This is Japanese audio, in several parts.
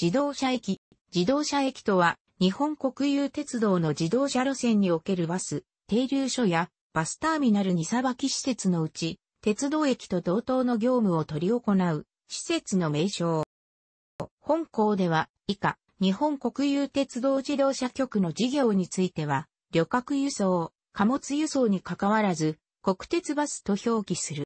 自動車駅。自動車駅とは、日本国有鉄道の自動車路線におけるバス、停留所やバスターミナルにさばき施設のうち、鉄道駅と同等の業務を取り行う施設の名称。本校では、以下、日本国有鉄道自動車局の事業については、旅客輸送、貨物輸送に関わらず、国鉄バスと表記する。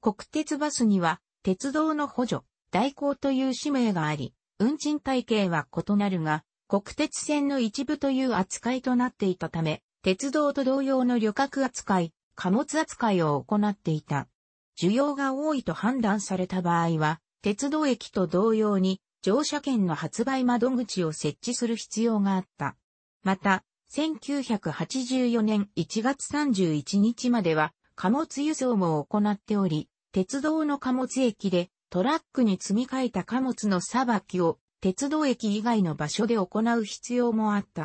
国鉄バスには、鉄道の補助、代行という使命があり、運賃体系は異なるが、国鉄線の一部という扱いとなっていたため、鉄道と同様の旅客扱い、貨物扱いを行っていた。需要が多いと判断された場合は、鉄道駅と同様に乗車券の発売窓口を設置する必要があった。また、1984年1月31日までは貨物輸送も行っており、鉄道の貨物駅でトラックに積み替えた貨物の裁きを鉄道駅以外の場所で行う必要もあった。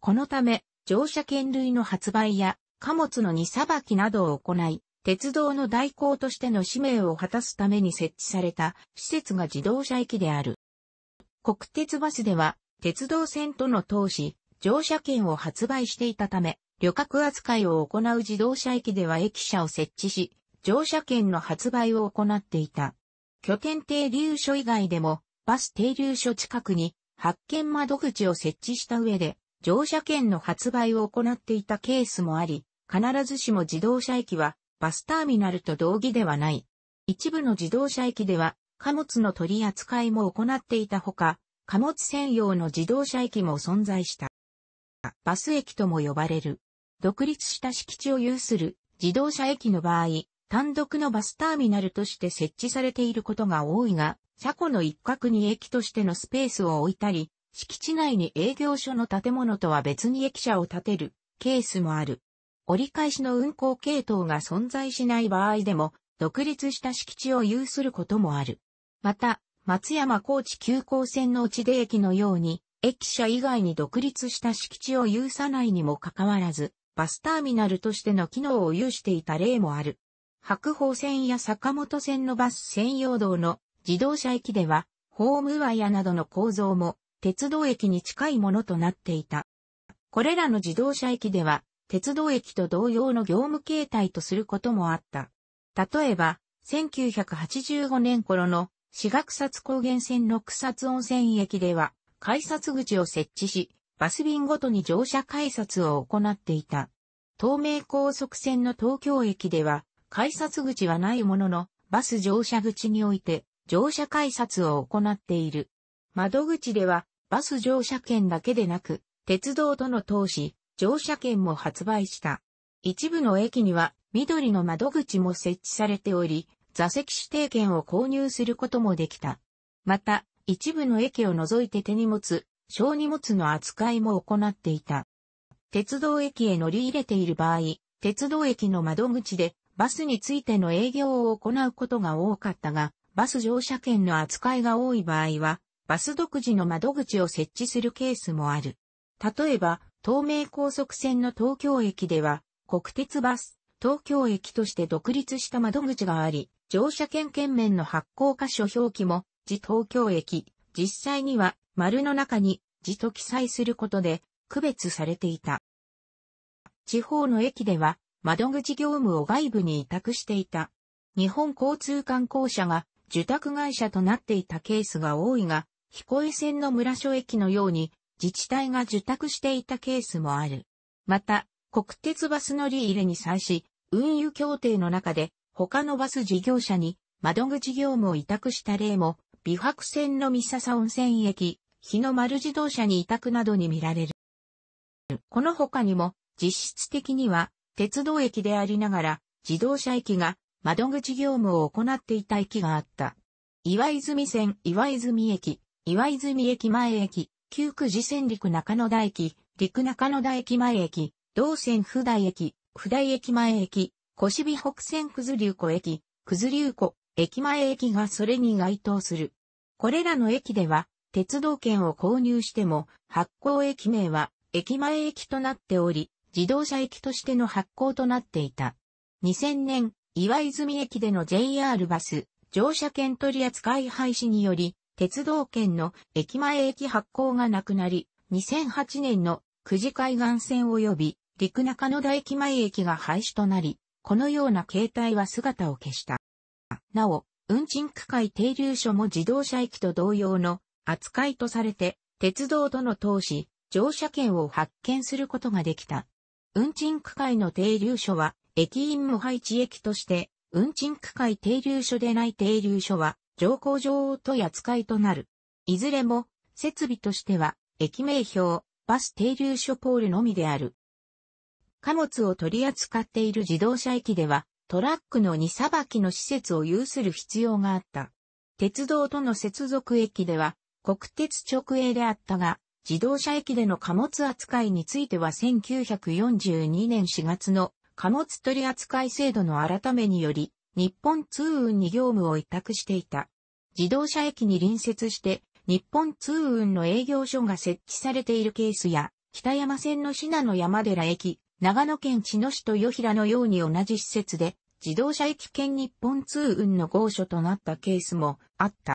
このため、乗車券類の発売や貨物の荷裁きなどを行い、鉄道の代行としての使命を果たすために設置された施設が自動車駅である。国鉄バスでは、鉄道線との投資、乗車券を発売していたため、旅客扱いを行う自動車駅では駅舎を設置し、乗車券の発売を行っていた。拠点停留所以外でも、バス停留所近くに発券窓口を設置した上で、乗車券の発売を行っていたケースもあり、必ずしも自動車駅はバスターミナルと同義ではない。一部の自動車駅では貨物の取り扱いも行っていたほか、貨物専用の自動車駅も存在した。バス駅とも呼ばれる。独立した敷地を有する自動車駅の場合、単独のバスターミナルとして設置されていることが多いが、車庫の一角に駅としてのスペースを置いたり、敷地内に営業所の建物とは別に駅舎を建てるケースもある。折り返しの運行系統が存在しない場合でも、独立した敷地を有することもある。また、松山高知急行線の内出駅のように、駅舎以外に独立した敷地を有さないにもかかわらず、バスターミナルとしての機能を有していた例もある。白鵬線や坂本線のバス専用道の自動車駅では、ホームワイヤなどの構造も鉄道駅に近いものとなっていた。これらの自動車駅では、鉄道駅と同様の業務形態とすることもあった。例えば、1985年頃の四角札高原線の草津温泉駅では、改札口を設置し、バス便ごとに乗車改札を行っていた。東名高速線の東京駅では、改札口はないものの、バス乗車口において、乗車改札を行っている。窓口では、バス乗車券だけでなく、鉄道との投資、乗車券も発売した。一部の駅には、緑の窓口も設置されており、座席指定券を購入することもできた。また、一部の駅を除いて手荷物、小荷物の扱いも行っていた。鉄道駅へ乗り入れている場合、鉄道駅の窓口でバスについての営業を行うことが多かったが、バス乗車券の扱いが多い場合は、バス独自の窓口を設置するケースもある。例えば、東名高速線の東京駅では、国鉄バス、東京駅として独立した窓口があり、乗車券券面の発行箇所表記も、自東京駅、実際には丸の中に自と記載することで区別されていた。地方の駅では窓口業務を外部に委託していた。日本交通観光社が受託会社となっていたケースが多いが、彦江線の村所駅のように自治体が受託していたケースもある。また、国鉄バス乗り入れに際し、運輸協定の中で他のバス事業者に窓口業務を委託した例も、美白線の三笹温泉駅、日の丸自動車に委託などに見られる。この他にも、実質的には鉄道駅でありながら、自動車駅が窓口業務を行っていた駅があった。岩泉線岩泉駅、岩泉駅前駅、旧久寺線陸中野田駅、陸中野田駅前駅、同線普代駅、普代駅前駅、小美北線くず竜湖駅、くず竜湖、駅前駅がそれに該当する。これらの駅では、鉄道券を購入しても、発行駅名は、駅前駅となっており、自動車駅としての発行となっていた。2000年、岩泉駅での JR バス、乗車券取扱い廃止により、鉄道圏の駅前駅発行がなくなり、2008年の久慈海岸線及び陸中野田駅前駅が廃止となり、このような形態は姿を消した。なお、運賃区会停留所も自動車駅と同様の扱いとされて、鉄道との投資、乗車券を発見することができた。運賃区会の停留所は、駅員無配置駅として、運賃区会停留所でない停留所は、乗降場とや扱いとなる。いずれも、設備としては、駅名標、バス停留所ポールのみである。貨物を取り扱っている自動車駅では、トラックの荷さばきの施設を有する必要があった。鉄道との接続駅では、国鉄直営であったが、自動車駅での貨物扱いについては1942年4月の貨物取扱制度の改めにより、日本通運に業務を委託していた。自動車駅に隣接して、日本通運の営業所が設置されているケースや、北山線の信濃山寺駅、長野県茅野市と与平のように同じ施設で、自動車駅兼日本通運の合所となったケースもあった。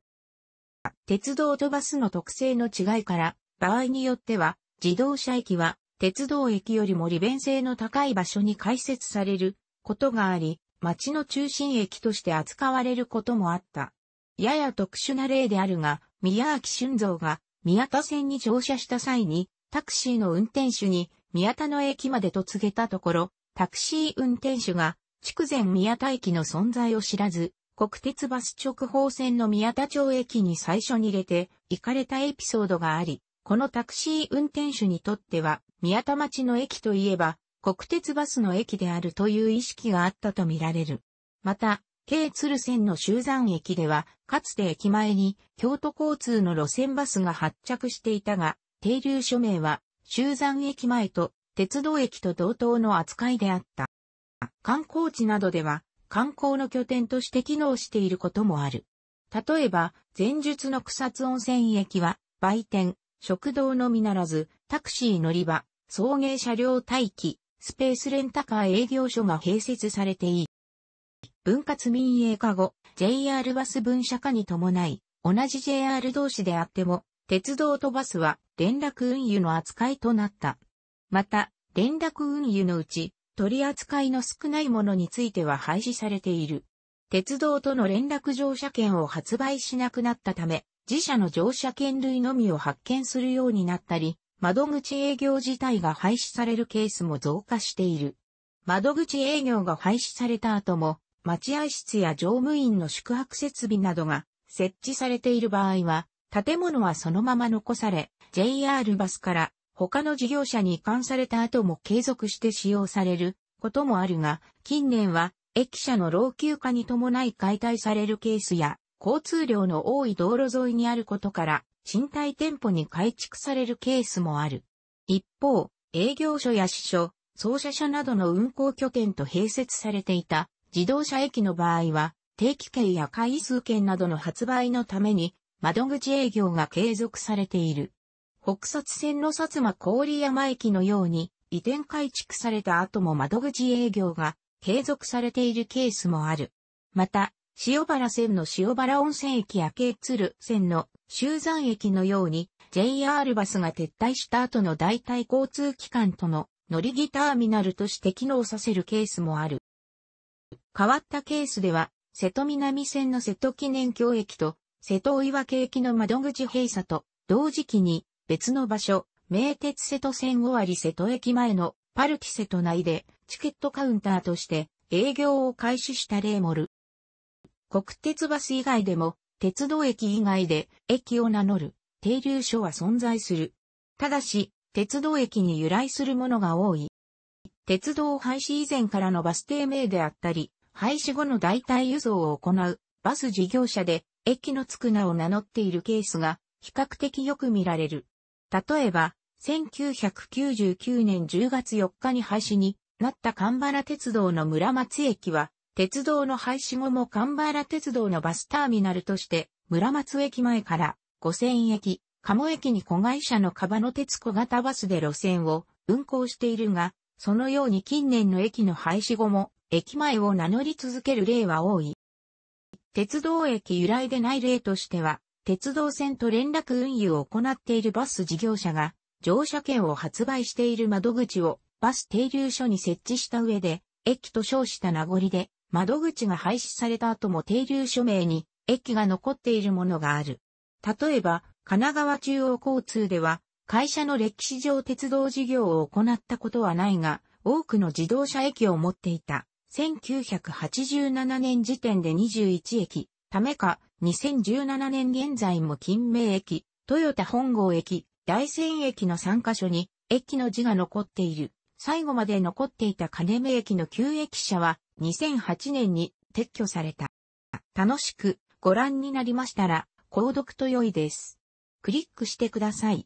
鉄道とバスの特性の違いから、場合によっては、自動車駅は、鉄道駅よりも利便性の高い場所に開設されることがあり、町の中心駅として扱われることもあった。やや特殊な例であるが、宮脇俊造が宮田線に乗車した際に、タクシーの運転手に宮田の駅までと告げたところ、タクシー運転手が筑前宮田駅の存在を知らず、国鉄バス直方線の宮田町駅に最初に入れて行かれたエピソードがあり、このタクシー運転手にとっては、宮田町の駅といえば、国鉄バスの駅であるという意識があったとみられる。また、京鶴線の集山駅では、かつて駅前に京都交通の路線バスが発着していたが、停留署名は、集山駅前と鉄道駅と同等の扱いであった。観光地などでは、観光の拠点として機能していることもある。例えば、前述の草津温泉駅は、売店、食堂のみならず、タクシー乗り場、送迎車両待機、スペースレンタカー営業所が併設されていい。分割民営化後、JR バス分社化に伴い、同じ JR 同士であっても、鉄道とバスは連絡運輸の扱いとなった。また、連絡運輸のうち、取り扱いの少ないものについては廃止されている。鉄道との連絡乗車券を発売しなくなったため、自社の乗車券類のみを発券するようになったり、窓口営業自体が廃止されるケースも増加している。窓口営業が廃止された後も、待合室や乗務員の宿泊設備などが設置されている場合は、建物はそのまま残され、JR バスから他の事業者に移管された後も継続して使用されることもあるが、近年は駅舎の老朽化に伴い解体されるケースや、交通量の多い道路沿いにあることから、賃貸店舗に改築されるケースもある。一方、営業所や支所、操車車などの運行拠点と併設されていた自動車駅の場合は、定期券や回数券などの発売のために、窓口営業が継続されている。北薩線の薩摩郡山駅のように、移転改築された後も窓口営業が継続されているケースもある。また、塩原線の塩原温泉駅や京鶴線の修山駅のように JR バスが撤退した後の代替交通機関との乗り着ターミナルとして機能させるケースもある。変わったケースでは、瀬戸南線の瀬戸記念橋駅と瀬戸大分駅の窓口閉鎖と同時期に別の場所、名鉄瀬戸線終わり瀬戸駅前のパルティ瀬戸内でチケットカウンターとして営業を開始した例もある。国鉄バス以外でも、鉄道駅以外で駅を名乗る停留所は存在する。ただし、鉄道駅に由来するものが多い。鉄道廃止以前からのバス停名であったり、廃止後の代替輸送を行うバス事業者で駅のつくなを名乗っているケースが比較的よく見られる。例えば、1999年10月4日に廃止になった神原鉄道の村松駅は鉄道の廃止後も神原鉄道のバスターミナルとして、村松駅前から五千駅、鴨駅に子会社のカバの鉄小型バスで路線を運行しているが、そのように近年の駅の廃止後も、駅前を名乗り続ける例は多い。鉄道駅由来でない例としては、鉄道線と連絡運輸を行っているバス事業者が、乗車券を発売している窓口をバス停留所に設置した上で、駅と称した名残で、窓口が廃止された後も停留署名に駅が残っているものがある。例えば、神奈川中央交通では、会社の歴史上鉄道事業を行ったことはないが、多くの自動車駅を持っていた。1987年時点で21駅、ためか、2017年現在も金明駅、豊田本郷駅、大仙駅の3カ所に、駅の字が残っている。最後まで残っていた金目駅の旧駅舎は、2008年に撤去された。楽しくご覧になりましたら、購読と良いです。クリックしてください。